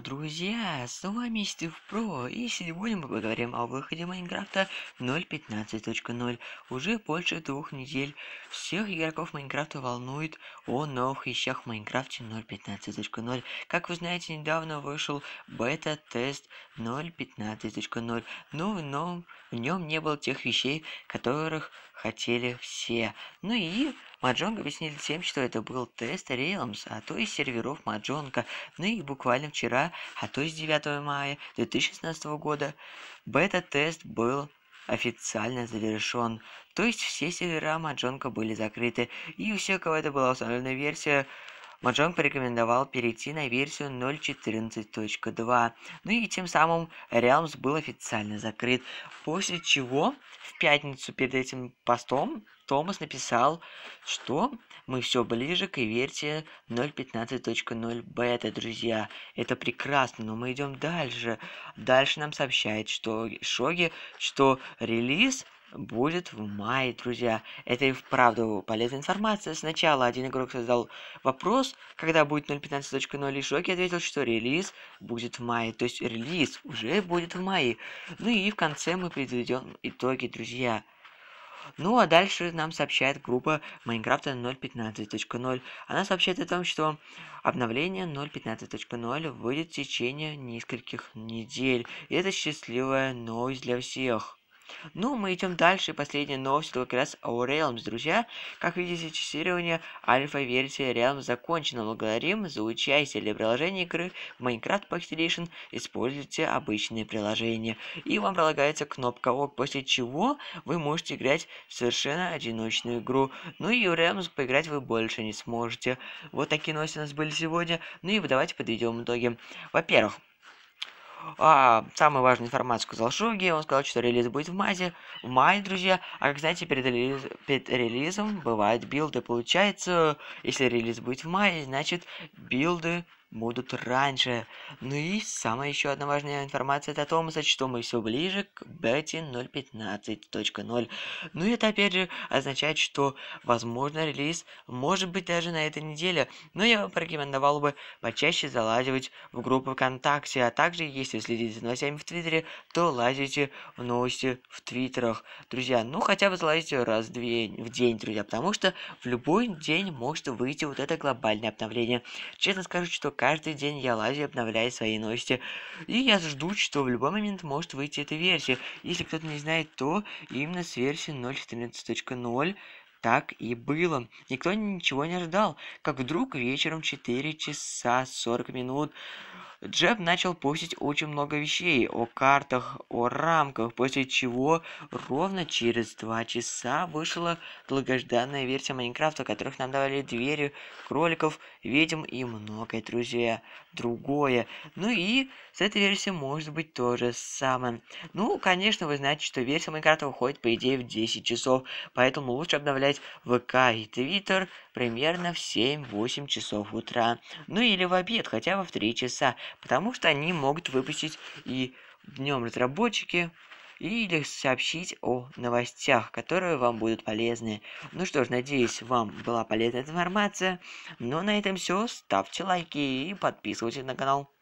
друзья! С вами Стив Про, и сегодня мы поговорим о выходе Майнкрафта 0.15.0. Уже больше двух недель всех игроков Майнкрафта волнует о новых вещах в Майнкрафте 0.15.0. Как вы знаете, недавно вышел бета-тест 0.15.0, но ну, в нем, в нем не было тех вещей, которых хотели все. Ну и Маджонг объяснили тем, что это был тест Realms, а то из серверов Маджонга. Ну и буквально вчера, а то из 9 мая 2016 года, бета-тест был официально завершен. То есть все сервера Маджонка были закрыты, и у всех, кого это была установлена версия Mahjong порекомендовал перейти на версию 0.14.2, ну и тем самым Realms был официально закрыт, после чего в пятницу перед этим постом Томас написал, что мы все ближе к версии 0.15.0 бета, друзья. Это прекрасно, но мы идем дальше. Дальше нам сообщает, что Шоги, что релиз будет в мае, друзья. Это и вправду полезная информация. Сначала один игрок создал вопрос, когда будет 0.15.0, и Шоки ответил, что релиз будет в мае. То есть релиз уже будет в мае. Ну и в конце мы подведем итоги, друзья. Ну а дальше нам сообщает группа Майнкрафта 0.15.0. Она сообщает о том, что обновление 0.15.0 выйдет в течение нескольких недель. И это счастливая новость для всех. Ну, мы идем дальше. Последняя новость как раз о Realms, друзья. Как видите, тестирование альфа-версии Realms закончено. Благодарим за участие для приложения игры в Minecraft Pocket Используйте обычные приложения. И вам прилагается кнопка ОК, после чего вы можете играть в совершенно одиночную игру. Ну и в Realms поиграть вы больше не сможете. Вот такие новости у нас были сегодня. Ну и давайте подведем итоги. Во-первых, а, самую важную информацию сказал Шуги. Он сказал, что релиз будет в мае, в мае, друзья. А как знаете, перед, релиз, перед релизом бывают билды. Получается, если релиз будет в мае, значит билды будут раньше. Ну и самая еще одна важная информация это о том, что мы все ближе к бете 0.15.0. Ну и это опять же означает, что возможно релиз может быть даже на этой неделе. Но я вам порекомендовал бы почаще залазить в группу ВКонтакте, а также если следить за новостями в Твиттере, то лазите в новости в Твиттерах, друзья. Ну хотя бы залазите раз две в день, друзья, потому что в любой день может выйти вот это глобальное обновление. Честно скажу, что Каждый день я лазю обновляю свои новости. И я жду, что в любой момент может выйти эта версия. Если кто-то не знает, то именно с версии 0.14.0 так и было. Никто ничего не ожидал, Как вдруг вечером 4 часа 40 минут Джеб начал постить очень много вещей о картах, о рамках, после чего ровно через два часа вышла долгожданная версия Майнкрафта, в которых нам давали двери, кроликов, ведьм и многое, друзья, другое. Ну и с этой версией может быть то же самое. Ну, конечно, вы знаете, что версия Майнкрафта выходит, по идее, в 10 часов, поэтому лучше обновлять ВК и Твиттер примерно в 7-8 часов утра. Ну или в обед, хотя бы в 3 часа потому что они могут выпустить и днем разработчики, или сообщить о новостях, которые вам будут полезны. Ну что ж, надеюсь, вам была полезна информация. Но ну, а на этом все. Ставьте лайки и подписывайтесь на канал.